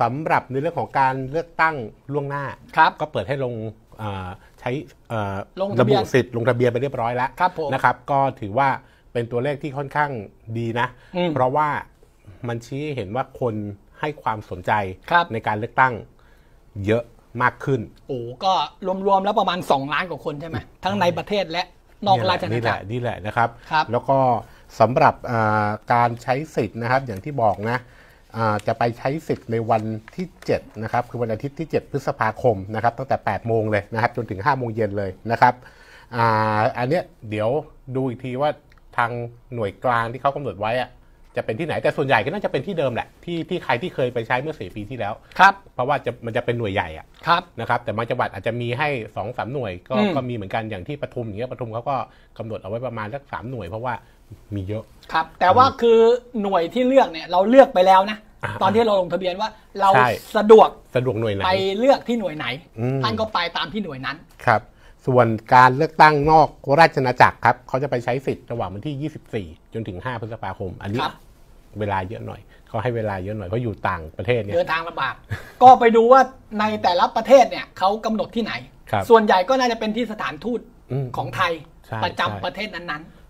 สำหรับในเรื่องของการเลือกตั้งล่วงหน้าครับก็เปิดให้ลงใช้ลงระบบุสิทธิ์ลงทะเบียนไปเรียบร้อยแล้วครับนะครับ ก็ถือว่าเป็นตัวเลขที่ค่อนข้างดีนะเพราะว่ามันชี้ให้เห็นว่าคนให้ความสนใจครับในการเลือกตั้งเยอะมากขึ้น โอ้ก็รวมๆแล้วประมาณ2ล้านกว่าคนใช่ไหมทั้งในประเทศและนอกราชอาณานี่แหจักละรนี่แหละนะครับครับแล้วก็สำหรับการใช้สิทธิ์นะครับ อย่างที่บอกนะจะไปใช้สิทธิ์ในวันที่ 7 นะครับคือวันอาทิตย์ที่ 7 พฤษภาคมนะครับ ตั้งแต่ 8 โมงเลยนะครับ จนถึง 5 โมงเย็นเลยนะครับอันนี้เดี๋ยวดูอีกทีว่าทางหน่วยกลางที่เขากำหนดไว้อะจะเป็นที่ไหนแต่ส่วนใหญ่ก็น่าจะเป็นที่เดิมแหละที่ที่ใครที่เคยไปใช้เมื่อสี่ปีที่แล้วครับเพราะว่าจะมันจะเป็นหน่วยใหญ่อะครับนะครับ แต่บางจังหวัดอาจจะมีให้สองสามหน่วยก็มก็มีเหมือนกันอย่างที่ปทุมอย่างเงี้ยปทุมเขาก็กำหนดเอาไว้ประมาณสักสามหน่วยเพราะว่ามีเยอะครับ แต่ว่าคือหน่วยที่เลือกเนี่ยเราเลือกไปแล้วนะ ตอนที่เราลงทะเบียนว่าเราสะดวกสะดวกหน่วยไหนไปเลือกที่หน่วยไหนท่านก็ไปตามที่หน่วยนั้นครับส่วนการเลือกตั้งนอกราชนาจักรครับ เขาจะไปใช้สิทธิ์ระหว่างวันที่ 24 จนถึง 5 พฤษภาคม อันนี้เวลาเยอะหน่อย เขาให้เวลาเยอะหน่อยเพราะอยู่ต่างประเทศเนี่ยเดินทางลำบากก็ไปดูว่าในแต่ละประเทศเนี่ยเขากำหนดที่ไหน ส่วนใหญ่ก็น่าจะเป็นที่สถานทูตของไทยประจำาประเทศนั้น ๆ